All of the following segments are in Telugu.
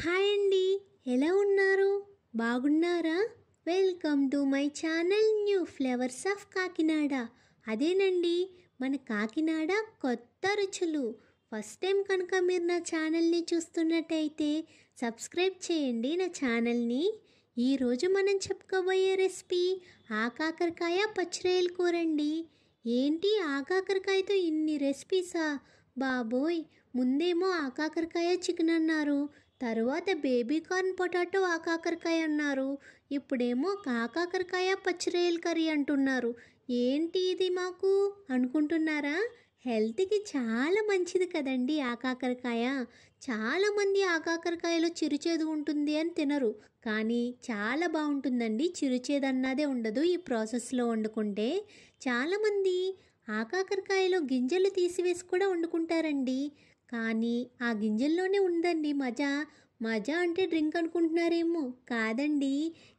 హాయ్ అండి ఎలా ఉన్నారు బాగున్నారా welcome to my channel new flavours of Kakinada అదేనండి మన కాకినాడ కొత్త రుచులు ఫస్ట్ టైం కనుక మీరు నా ఛానల్ని చూస్తున్నట్టయితే సబ్స్క్రైబ్ చేయండి నా ఛానల్ని ఈరోజు మనం చెప్పుకోబోయే రెసిపీ ఆకాకరకాయ పచ్చిరొయ్యల కూర అండి ఏంటి ఆకాకరకాయతో ఇన్ని రెసిపీసా బాబోయ్ ముందేమో ఆకాకరకాయ చికెన్ అన్నారు తర్వాత బేబీ కార్న్ పొటాటో ఆ కాకరకాయ అన్నారు ఇప్పుడేమో కాకరకాయ పచ్చిరొయ్యల కర్రీ అంటున్నారు ఏంటి ఇది మాకు అనుకుంటున్నారా హెల్త్కి చాలా మంచిది కదండి ఆ కాకరకాయ చాలామంది ఆ కాకరకాయలో చిరుచేదు ఉంటుంది అని తినరు కానీ చాలా బాగుంటుందండి చిరుచేదు అన్నదే ఉండదు ఈ ప్రాసెస్లో వండుకుంటే చాలామంది ఆ కాకరకాయలో గింజలు తీసివేసి కూడా వండుకుంటారండి కానీ ఆ గింజల్లోనే ఉందండి మజా మజా అంటే డ్రింక్ అనుకుంటున్నారేమో కాదండి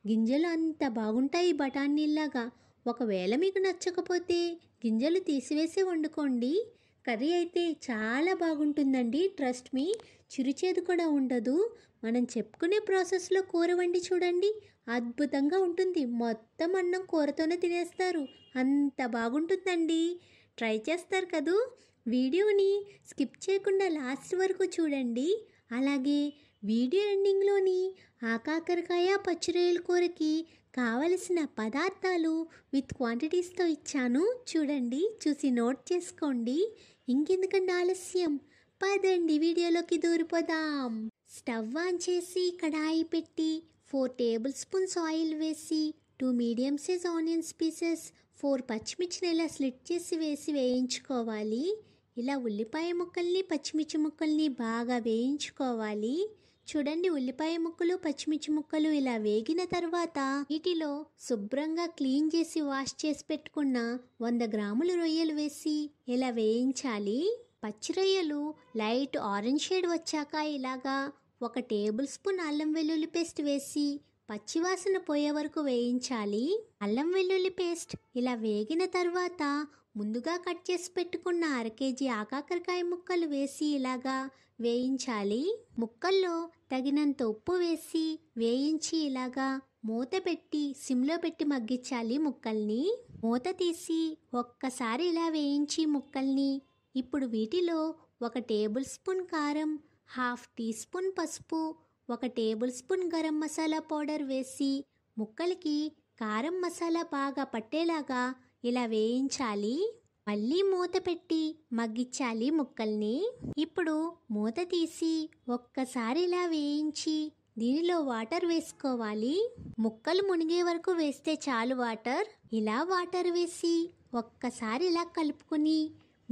గింజలు అంత బాగుంటాయి బఠానీలాగా ఒకవేళ మీకు నచ్చకపోతే గింజలు తీసివేసి వండుకోండి కర్రీ అయితే చాలా బాగుంటుందండి ట్రస్ట్ మీ చిరుచేదు కూడా ఉండదు మనం చెప్పుకునే ప్రాసెస్లో కూర వండి చూడండి అద్భుతంగా ఉంటుంది మొత్తం అన్నం కూరతోనే తినేస్తారు అంత బాగుంటుందండి ట్రై చేస్తారు కదూ వీడియోని స్కిప్ చేయకుండా లాస్ట్ వరకు చూడండి అలాగే వీడియో ఎండింగ్లోని ఆకాకరకాయ పచ్చిరొయ్యల కూరకి కావలసిన పదార్థాలు విత్ క్వాంటిటీస్తో ఇచ్చాను చూడండి చూసి నోట్ చేసుకోండి ఇంకెందుకండి ఆలస్యం పదండి వీడియోలోకి దూరిపోదాం స్టవ్ ఆన్ చేసి కడాయి పెట్టి ఫోర్ టేబుల్ స్పూన్స్ ఆయిల్ వేసి two medium size onions pieces four పచ్చిమిర్చిని ఇలా స్లిట్ చేసి వేసి వేయించుకోవాలి ఇలా ఉల్లిపాయ ముక్కల్ని పచ్చిమిర్చి ముక్కల్ని బాగా వేయించుకోవాలి చూడండి ఉల్లిపాయ ముక్కలు పచ్చిమిర్చి ముక్కలు ఇలా వేగిన తర్వాత వీటిలో శుభ్రంగా క్లీన్ చేసి వాష్ చేసి పెట్టుకున్న వంద గ్రాములు రొయ్యలు వేసి ఇలా వేయించాలి పచ్చి రొయ్యలు లైట్ ఆరెంజ్ షేడ్ వచ్చాక ఇలాగా ఒక టేబుల్ స్పూన్ అల్లం వెల్లుల్లి పేస్ట్ వేసి పచ్చివాసన పోయే వరకు వేయించాలి అల్లం వెల్లుల్లి పేస్ట్ ఇలా వేగిన తర్వాత ముందుగా కట్ చేసి పెట్టుకున్న అర కేజీ ఆకాకరకాయ ముక్కలు వేసి ఇలాగా వేయించాలి ముక్కల్లో తగినంత ఉప్పు వేసి వేయించి ఇలాగా మూత పెట్టి సిమ్లో పెట్టి మగ్గించాలి ముక్కల్ని మూత తీసి ఒక్కసారి ఇలా వేయించి ముక్కల్ని ఇప్పుడు వీటిలో ఒక టేబుల్ స్పూన్ కారం హాఫ్ టీ స్పూన్ పసుపు ఒక టేబుల్ స్పూన్ గరం మసాలా పౌడర్ వేసి ముక్కలకి కారం మసాలా బాగా పట్టేలాగా ఇలా వేయించాలి మళ్ళీ మూత పెట్టి మగ్గించాలి ముక్కల్ని ఇప్పుడు మూత తీసి ఒక్కసారి ఇలా వేయించి దీనిలో వాటర్ వేసుకోవాలి ముక్కలు మునిగే వరకు వేస్తే చాలు వాటర్ ఇలా వాటర్ వేసి ఒక్కసారి ఇలా కలుపుకుని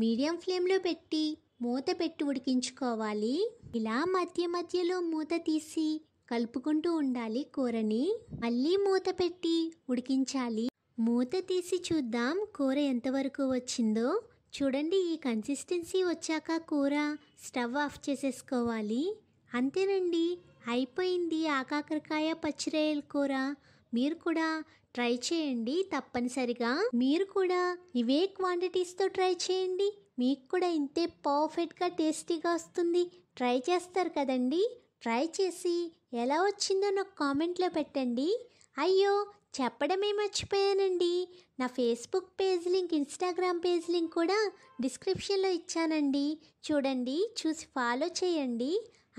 మీడియం ఫ్లేమ్లో పెట్టి మూత పెట్టి ఉడికించుకోవాలి ఇలా మధ్య మధ్యలో మూత తీసి కలుపుకుంటూ ఉండాలి కూరని మళ్ళీ మూత పెట్టి ఉడికించాలి మూత తీసి చూద్దాం కూర ఎంతవరకు వచ్చిందో చూడండి ఈ కన్సిస్టెన్సీ వచ్చాక కూర స్టవ్ ఆఫ్ చేసేసుకోవాలి అంతేనండి అయిపోయింది ఆకాకరకాయ పచ్చిరాయల కూర మీరు కూడా ట్రై చేయండి తప్పనిసరిగా మీరు కూడా ఇవే క్వాంటిటీస్తో ట్రై చేయండి మీకు కూడా ఇంతే పర్ఫెక్ట్గా టేస్టీగా వస్తుంది ట్రై చేస్తారు కదండి ట్రై చేసి ఎలా వచ్చిందో నాకు కామెంట్లో పెట్టండి అయ్యో చెప్పడమే మర్చిపోయానండి నా Facebook page link Instagram page link కూడా డిస్క్రిప్షన్లో ఇచ్చానండి చూడండి చూసి ఫాలో చేయండి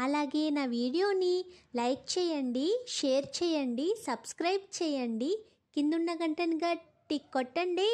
అలాగే నా వీడియోని లైక్ చేయండి షేర్ చేయండి సబ్స్క్రైబ్ చేయండి కిందున్న గంటను గట్టి కొట్టండి